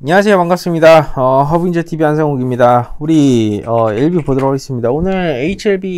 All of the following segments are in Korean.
안녕하세요 반갑습니다 어, 허브인재TV 안상욱입니다 우리 어, LB 보도록 하겠습니다 오늘 HLB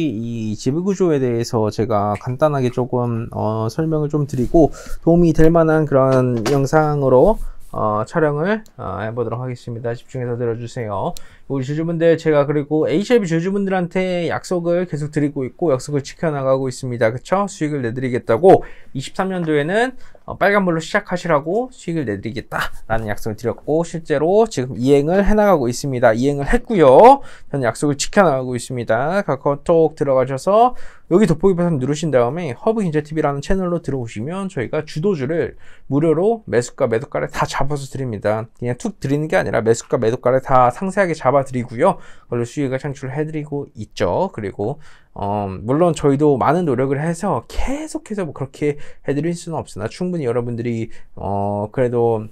이 지배구조에 대해서 제가 간단하게 조금 어, 설명을 좀 드리고 도움이 될 만한 그런 영상으로 어, 촬영을 어, 해보도록 하겠습니다. 집중해서 들어주세요. 우리 주주분들 제가 그리고 h i v 주주분들한테 약속을 계속 드리고 있고 약속을 지켜나가고 있습니다. 그쵸? 수익을 내드리겠다고 23년도에는 어, 빨간불로 시작하시라고 수익을 내드리겠다라는 약속을 드렸고 실제로 지금 이행을 해나가고 있습니다. 이행을 했고요. 전 약속을 지켜나가고 있습니다. 카카오톡 들어가셔서 여기 돋보기 버튼 누르신 다음에 허브 인재 TV라는 채널로 들어오시면 저희가 주도주를 무료로 매수가 매도가를 다 잡아서 드립니다. 그냥 툭 드리는 게 아니라 매수가 매도가를 다 상세하게 잡아 드리고요. 그걸로 수익을 창출해 드리고 있죠. 그리고 어, 물론 저희도 많은 노력을 해서 계속해서 뭐 그렇게 해드릴 수는 없으나 충분히 여러분들이 어, 그래도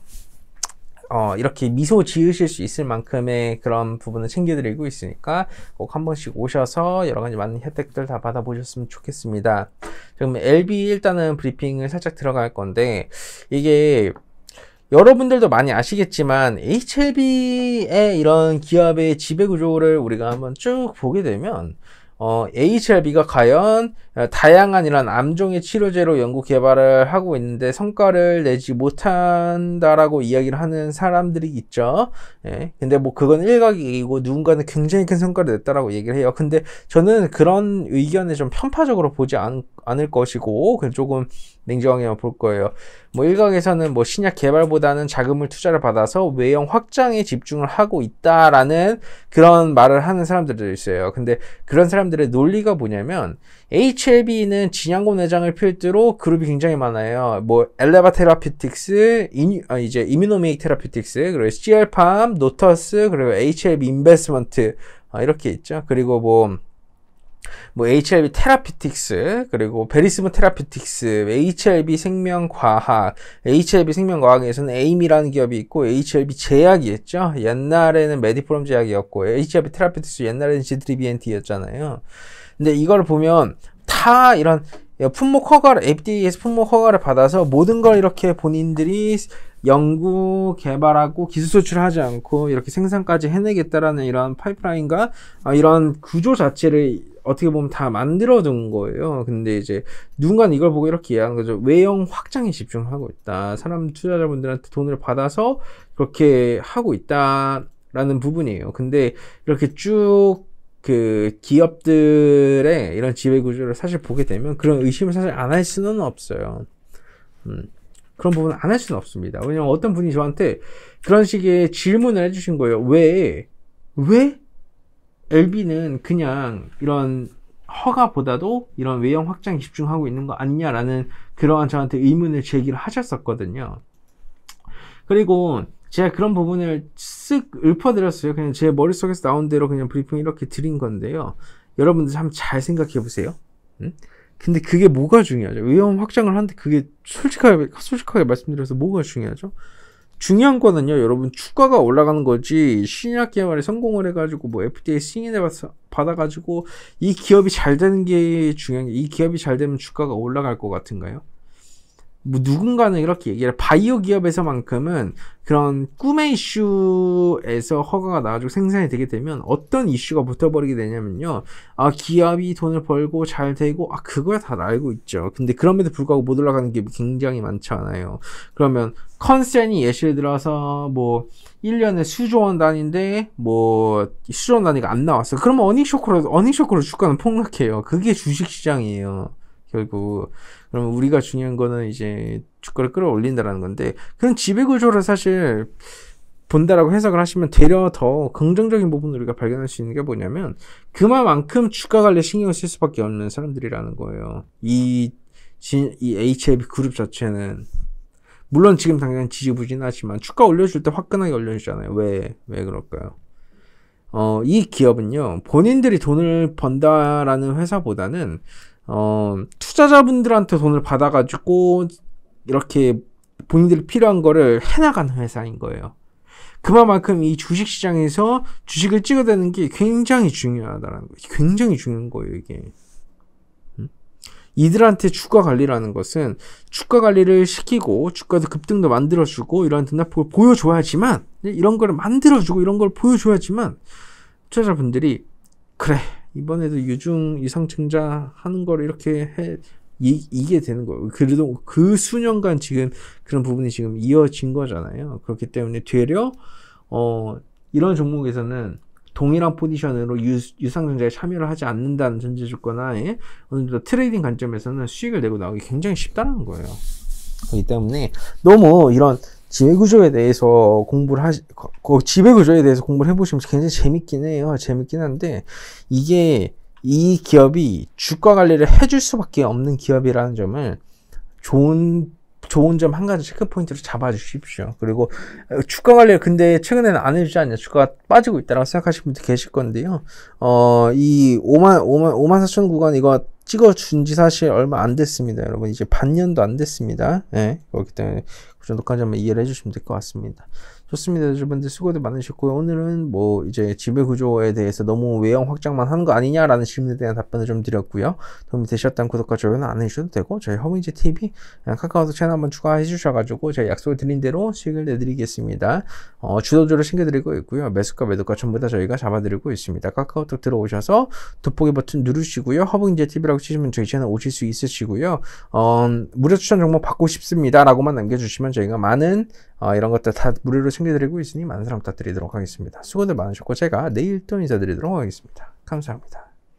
어, 이렇게 미소 지으실 수 있을 만큼의 그런 부분을 챙겨드리고 있으니까 꼭 한 번씩 오셔서 여러 가지 많은 혜택들 다 받아보셨으면 좋겠습니다. 지금 LB 일단은 브리핑을 살짝 들어갈 건데 이게 여러분들도 많이 아시겠지만 HLB의 이런 기업의 지배 구조를 우리가 한번 쭉 보게 되면 어, HRB가 과연 어, 다양한 이런 암종의 치료제로 연구 개발을 하고 있는데 성과를 내지 못한다라고 이야기를 하는 사람들이 있죠. 예. 근데 뭐 그건 일각이고 누군가는 굉장히 큰 성과를 냈다라고 얘기를 해요. 근데 저는 그런 의견을좀 편파적으로 보지 않고 않을 것이고 그냥 조금 냉정하게 만볼 거예요. 뭐 일각에서는 뭐 신약 개발보다는 자금을 투자를 받아서 외형 확장에 집중을 하고 있다라는 그런 말을 하는 사람들도 있어요. 근데 그런 사람들의 논리가 뭐냐면 HLB는 진양곤 내장을 필두로 그룹이 굉장히 많아요. 뭐 엘레바 테라피틱스, 아, 이제 이미노메이 테라피틱스, 그리고 CR팜, 노터스, 그리고 HLB 인베스먼트 아, 이렇게 있죠. 그리고 뭐뭐 HLB 테라피틱스 그리고 베리스모 테라피틱스, HLB 생명과학, HLB 생명과학에서는 에임이라는 기업이 있고 HLB 제약이 있죠. 옛날에는 메디프롬 제약이었고 HLB 테라피틱스 옛날에는 G3BNT였잖아요. 근데 이걸 보면 다 이런 품목 허가를 FDA에서 품목 허가를 받아서 모든 걸 이렇게 본인들이 연구 개발하고 기술 수출하지 않고 이렇게 생산까지 해내겠다라는 이런 파이프라인과 이런 구조 자체를 어떻게 보면 다 만들어둔 거예요. 근데 이제 누군가는 이걸 보고 이렇게 이해하는 거죠. 외형 확장에 집중하고 있다. 사람 투자자분들한테 돈을 받아서 그렇게 하고 있다라는 부분이에요. 근데 이렇게 쭉 그 기업들의 이런 지배 구조를 사실 보게 되면 그런 의심을 사실 안 할 수는 없어요. 음, 그런 부분은 안 할 수는 없습니다. 왜냐면 어떤 분이 저한테 그런 식의 질문을 해주신 거예요. 왜, 왜 LB는 그냥 이런 허가보다도 이런 외형 확장에 집중하고 있는 거 아니냐라는 그러한 저한테 의문을 제기를 하셨었거든요. 그리고 제가 그런 부분을 쓱 읊어드렸어요. 그냥 제 머릿속에서 나온 대로 그냥 브리핑 이렇게 드린 건데요. 여러분들 참 잘 생각해 보세요. 응? 근데 그게 뭐가 중요하죠? 외형 확장을 하는데 그게 솔직하게, 솔직하게 말씀드려서 뭐가 중요하죠? 중요한 거는요, 여러분, 주가가 올라가는 거지, 신약 개발에 성공을 해가지고, 뭐, FDA 승인을 받아가지고, 이 기업이 잘 되는 게 중요한 게, 이 기업이 잘 되면 주가가 올라갈 것 같은가요? 뭐 누군가는 이렇게 얘기를 바이오 기업에서만큼은 그런 꿈의 이슈에서 허가가 나가지고 생산이 되게 되면 어떤 이슈가 붙어버리게 되냐면요. 아, 기업이 돈을 벌고 잘 되고, 아, 그거야다 알고 있죠. 근데 그럼에도 불구하고 못 올라가는 게 굉장히 많잖아요. 그러면 컨센이 예시를 들어서 뭐, 1년에 수조원 단위인데, 뭐, 수조원 단위가 안 나왔어. 그러면 어닝쇼크로, 어닝쇼크로 주가는 폭락해요. 그게 주식시장이에요. 결국 그러면 우리가 중요한 거는 이제 주가를 끌어올린다라는 건데 그런 지배 구조를 사실 본다라고 해석을 하시면 되려 더 긍정적인 부분을 우리가 발견할 수 있는 게 뭐냐면 그만큼 주가 관리 에 신경을 쓸 수밖에 없는 사람들이라는 거예요. 이, 진, 이 HLB 그룹 자체는 물론 지금 당장 지지부진하지만 주가 올려줄 때 화끈하게 올려주잖아요. 왜, 왜 그럴까요? 어, 이 기업은요, 본인들이 돈을 번다라는 회사보다는 어, 투자자분들한테 돈을 받아가지고 이렇게 본인들이 필요한 거를 해나가는 회사인 거예요. 그만큼 이 주식시장에서 주식을 찍어대는 게 굉장히 중요하다는 거예요. 굉장히 중요한 거예요, 이게. 음? 이들한테 주가 관리라는 것은 주가 관리를 시키고 주가도 급등도 만들어주고 이런한 등락폭을 보여줘야지만 이런 걸 만들어주고 이런 걸 보여줘야지만 투자자분들이 그래 이번에도 유증 이상 증자 하는 걸 이렇게 해 이, 이게 되는 거예요. 그래도 그 수년간 지금 그런 부분이 지금 이어진 거잖아요. 그렇기 때문에 되려 어 이런 종목에서는 동일한 포지션으로 유, 상증자에 참여를 하지 않는다는 전제 조건 하에 어느 정도 트레이딩 관점에서는 수익을 내고 나오기 굉장히 쉽다는 거예요. 그렇기 때문에 너무 이런 지배구조에 대해서 공부를 하시, 그 지배구조에 대해서 공부를 해보시면 굉장히 재밌긴 해요. 재밌긴 한데, 이게, 이 기업이 주가 관리를 해줄 수밖에 없는 기업이라는 점을 좋은, 좋은 점 한 가지 체크포인트로 잡아주십시오. 그리고 어, 주가 관리를 근데 최근에는 안 해주지 않냐. 주가가 빠지고 있다라고 생각하시는 분들 계실 건데요. 어, 이 5만, 5만, 5만 4천 구간 이거 찍어준 지 사실 얼마 안 됐습니다. 여러분, 이제 반년도 안 됐습니다. 예, 그렇기 때문에. 그 정도까지 한 이해를 해주시면 될 것 같습니다. 좋습니다. 여러분들 수고도 많으셨고요. 오늘은 뭐 이제 지배구조에 대해서 너무 외형 확장만 하는 거 아니냐라는 질문에 대한 답변을 좀 드렸고요. 도움이 되셨다면 구독과 좋아요는 안 해주셔도 되고 저희 허민지 TV 어, 카카오톡 채널 한번 추가해 주셔가지고 저희 약속을 드린 대로 수익을 내드리겠습니다. 어, 주도주로 챙겨드리고 있고요. 매수가 매도가 전부 다 저희가 잡아드리고 있습니다. 카카오톡 들어오셔서 돋보기 버튼 누르시고요. 허빙제 TV라고 치시면 저희 채널 오실 수 있으시고요. 어, 무료 추천 정보 받고 싶습니다라고만 남겨주시면 저희가 많은 어, 이런 것들 다 무료로 챙겨드리고 있으니 많은 사랑 부탁드리도록 하겠습니다. 수고들 많으셨고 제가 내일 또 인사드리도록 하겠습니다. 감사합니다.